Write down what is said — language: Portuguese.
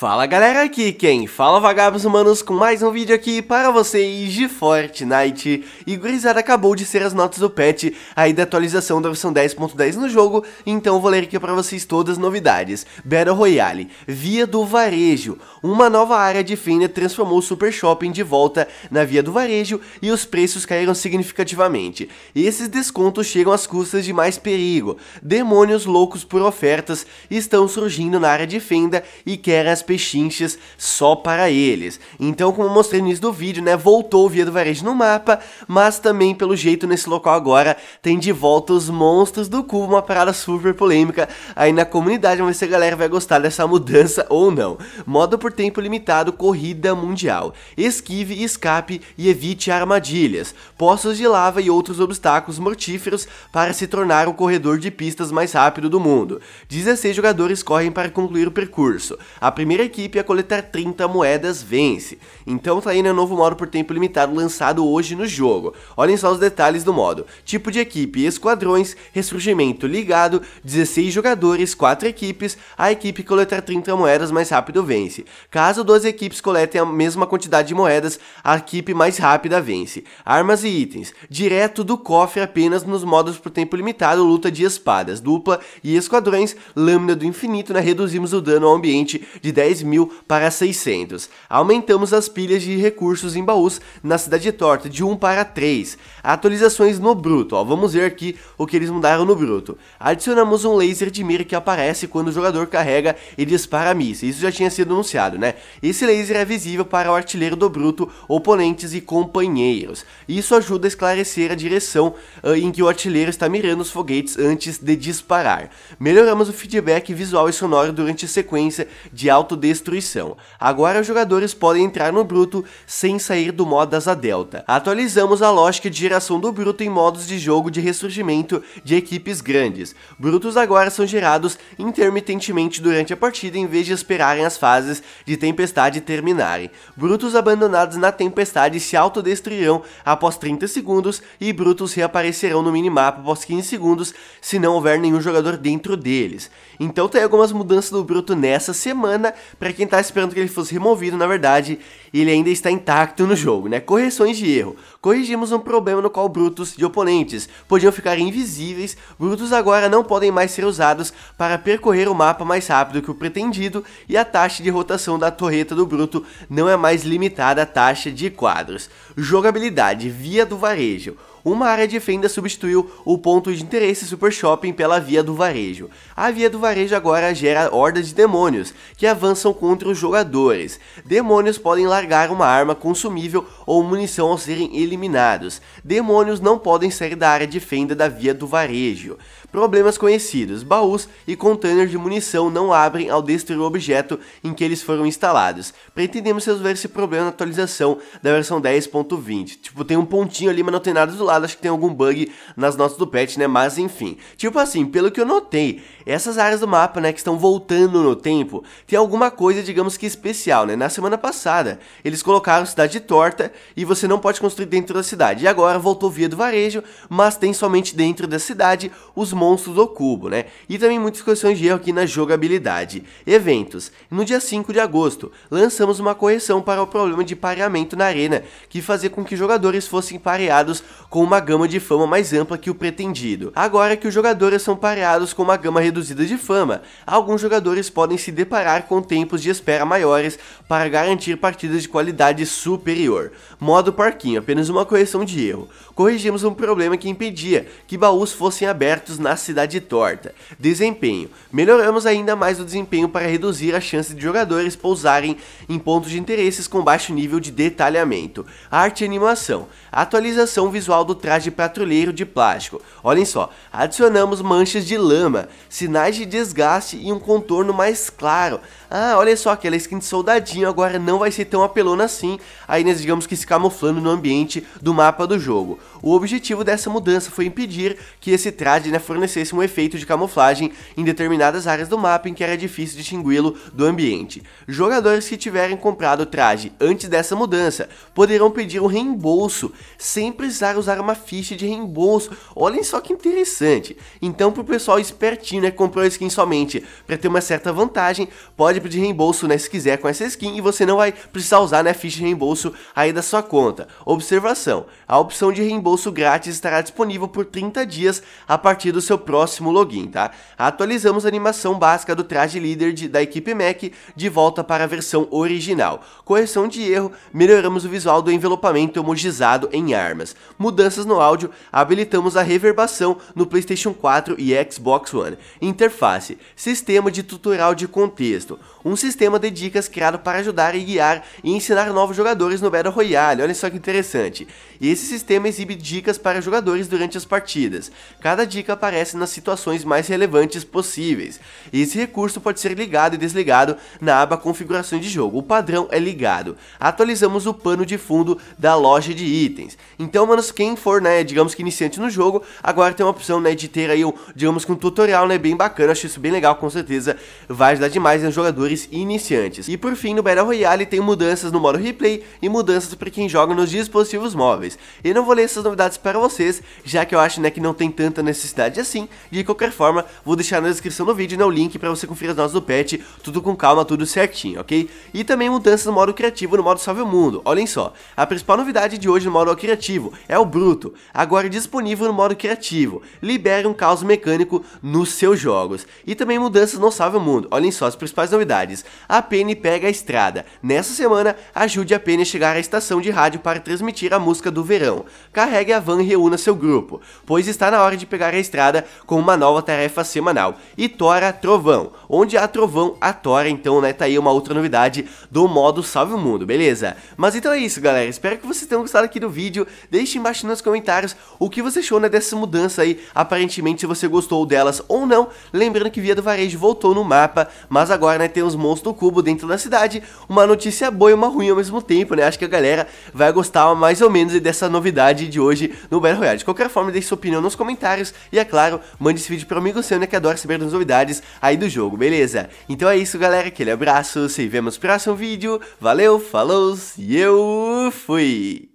Fala galera, aqui quem fala vagabos humanos com mais um vídeo aqui para vocês de Fortnite E gurizada acabou de ser as notas do patch aí da atualização da versão 10.10 no jogo Então vou ler aqui para vocês todas as novidades Battle Royale, Via do Varejo Uma nova área de Fenda transformou o Super Shopping de volta na Via do Varejo E os preços caíram significativamente Esses descontos chegam às custas de mais perigo Demônios loucos por ofertas estão surgindo na área de Fenda e querem as pechinchas só para eles. Então, como eu mostrei no início do vídeo, né, voltou o Via do Varejo no mapa, mas também, pelo jeito, nesse local agora, tem de volta os monstros do cubo, uma parada super polêmica aí na comunidade, vamos ver se a galera vai gostar dessa mudança ou não. Modo por tempo limitado, corrida mundial. Esquive, escape e evite armadilhas, poços de lava e outros obstáculos mortíferos para se tornar o corredor de pistas mais rápido do mundo. 16 jogadores correm para concluir o percurso. A primeira primeira equipe a coletar 30 moedas vence. Então tá aí no né, novo modo por tempo limitado lançado hoje no jogo. Olhem só os detalhes do modo. Tipo de equipe, esquadrões, ressurgimento ligado, 16 jogadores, 4 equipes, a equipe coletar 30 moedas mais rápido vence. Caso duas equipes coletem a mesma quantidade de moedas, a equipe mais rápida vence. Armas e itens, direto do cofre apenas nos modos por tempo limitado, luta de espadas, dupla e esquadrões, lâmina do infinito, né? reduzimos o dano ao ambiente de 10 10 mil para 600. Aumentamos as pilhas de recursos em baús na Cidade Torta de 1 para 3. Atualizações no bruto, ó, vamos ver aqui o que eles mudaram no bruto. Adicionamos um laser de mira que aparece quando o jogador carrega e dispara mísseis, isso já tinha sido anunciado, né? Esse laser é visível para o artilheiro do bruto, oponentes e companheiros. Isso ajuda a esclarecer a direção uh, em que o artilheiro está mirando os foguetes antes de disparar. Melhoramos o feedback visual e sonoro durante a sequência de alto autodestruição. Agora os jogadores podem entrar no bruto sem sair do modo Asa Delta. Atualizamos a lógica de geração do bruto em modos de jogo de ressurgimento de equipes grandes. Brutos agora são gerados intermitentemente durante a partida em vez de esperarem as fases de tempestade terminarem. Brutos abandonados na tempestade se autodestruirão após 30 segundos e brutos reaparecerão no minimapa após 15 segundos se não houver nenhum jogador dentro deles. Então tem algumas mudanças do Bruto nessa semana, para quem está esperando que ele fosse removido, na verdade, ele ainda está intacto no jogo, né? Correções de erro. Corrigimos um problema no qual brutos de oponentes podiam ficar invisíveis, brutos agora não podem mais ser usados para percorrer o mapa mais rápido que o pretendido e a taxa de rotação da torreta do bruto não é mais limitada à taxa de quadros. Jogabilidade via do varejo uma área de fenda substituiu o ponto de interesse Super Shopping pela Via do Varejo. A Via do Varejo agora gera hordas de demônios que avançam contra os jogadores. Demônios podem largar uma arma consumível ou munição ao serem eliminados. Demônios não podem sair da área de fenda da Via do Varejo problemas conhecidos, baús e containers de munição não abrem ao destruir o objeto em que eles foram instalados. Pretendemos resolver esse problema na atualização da versão 10.20. Tipo, tem um pontinho ali, mas não tem nada do lado, acho que tem algum bug nas notas do patch, né? Mas enfim, tipo assim, pelo que eu notei, essas áreas do mapa, né, que estão voltando no tempo, tem alguma coisa, digamos que especial, né? Na semana passada, eles colocaram cidade torta e você não pode construir dentro da cidade. E agora voltou via do varejo, mas tem somente dentro da cidade os monstros do cubo, né? E também muitas correções de erro aqui na jogabilidade. Eventos. No dia 5 de agosto, lançamos uma correção para o problema de pareamento na arena, que fazia com que jogadores fossem pareados com uma gama de fama mais ampla que o pretendido. Agora que os jogadores são pareados com uma gama reduzida de fama, alguns jogadores podem se deparar com tempos de espera maiores para garantir partidas de qualidade superior. Modo parquinho, apenas uma correção de erro. Corrigimos um problema que impedia que baús fossem abertos na na Cidade Torta. Desempenho: melhoramos ainda mais o desempenho para reduzir a chance de jogadores pousarem em pontos de interesses com baixo nível de detalhamento. Arte e animação: atualização visual do traje patrulheiro de plástico. Olhem só, adicionamos manchas de lama, sinais de desgaste e um contorno mais claro. Ah, olha só, aquela skin de soldadinho agora não vai ser tão apelona assim, aí nós digamos que se camuflando no ambiente do mapa do jogo. O objetivo dessa mudança foi impedir que esse traje né, fosse fornecesse um efeito de camuflagem em determinadas áreas do mapa em que era difícil distingui-lo do ambiente. Jogadores que tiverem comprado o traje antes dessa mudança poderão pedir um reembolso sem precisar usar uma ficha de reembolso. Olhem só que interessante. Então, pro pessoal espertinho, né, que comprou a skin somente para ter uma certa vantagem, pode pedir reembolso, né, se quiser com essa skin e você não vai precisar usar, né, ficha de reembolso aí da sua conta. Observação: a opção de reembolso grátis estará disponível por 30 dias a partir do seu seu próximo login, tá? Atualizamos a animação básica do traje líder de, da equipe Mac de volta para a versão original. Correção de erro, melhoramos o visual do envelopamento homogizado em armas. Mudanças no áudio, habilitamos a reverbação no PlayStation 4 e Xbox One. Interface, sistema de tutorial de contexto, um sistema de dicas criado para ajudar e guiar e ensinar novos jogadores no Battle Royale. Olha só que interessante. E esse sistema exibe dicas para jogadores durante as partidas. Cada dica para aparece nas situações mais relevantes possíveis. E esse recurso pode ser ligado e desligado na aba configuração de jogo. O padrão é ligado. Atualizamos o pano de fundo da loja de itens. Então, manos, quem for, né, digamos que iniciante no jogo, agora tem uma opção, né, de ter aí, um, digamos que um tutorial, né, bem bacana. acho isso bem legal, com certeza vai ajudar demais nos jogadores iniciantes. E por fim, no Battle Royale tem mudanças no modo replay e mudanças para quem joga nos dispositivos móveis. Eu não vou ler essas novidades para vocês, já que eu acho, né, que não tem tanta necessidade pet assim. De qualquer forma, vou deixar na descrição do vídeo né, o link para você conferir as notas do pet, tudo com calma, tudo certinho, ok? E também mudanças no modo criativo no modo Salve o Mundo. Olhem só, a principal novidade de hoje no modo criativo é o Bruto, agora disponível no modo criativo. Libere um caos mecânico nos seus jogos. E também mudanças no Salve o Mundo. Olhem só as principais novidades. A Penny pega a estrada. Nessa semana, ajude a Penny a chegar à estação de rádio para transmitir a música do verão. Carregue a van e reúna seu grupo, pois está na hora de pegar a estrada temporada com uma nova tarefa semanal. E Tora Trovão, onde a Trovão a Tora, então, né, tá aí uma outra novidade do modo Salve o Mundo, beleza? Mas então é isso, galera, espero que vocês tenham gostado aqui do vídeo, deixe embaixo nos comentários o que você achou, né, dessa mudança aí, aparentemente se você gostou delas ou não, lembrando que Via do Varejo voltou no mapa, mas agora, né, tem os monstros do cubo dentro da cidade, uma notícia boa e uma ruim ao mesmo tempo, né, acho que a galera vai gostar mais ou menos dessa novidade de hoje no Battle Royale. De qualquer forma, deixe sua opinião nos comentários e, é claro, claro, mande esse vídeo para um amigo seu né, que adora saber das novidades aí do jogo, beleza? Então é isso, galera. Aquele abraço. Se vemos no próximo vídeo. Valeu, falou e eu fui!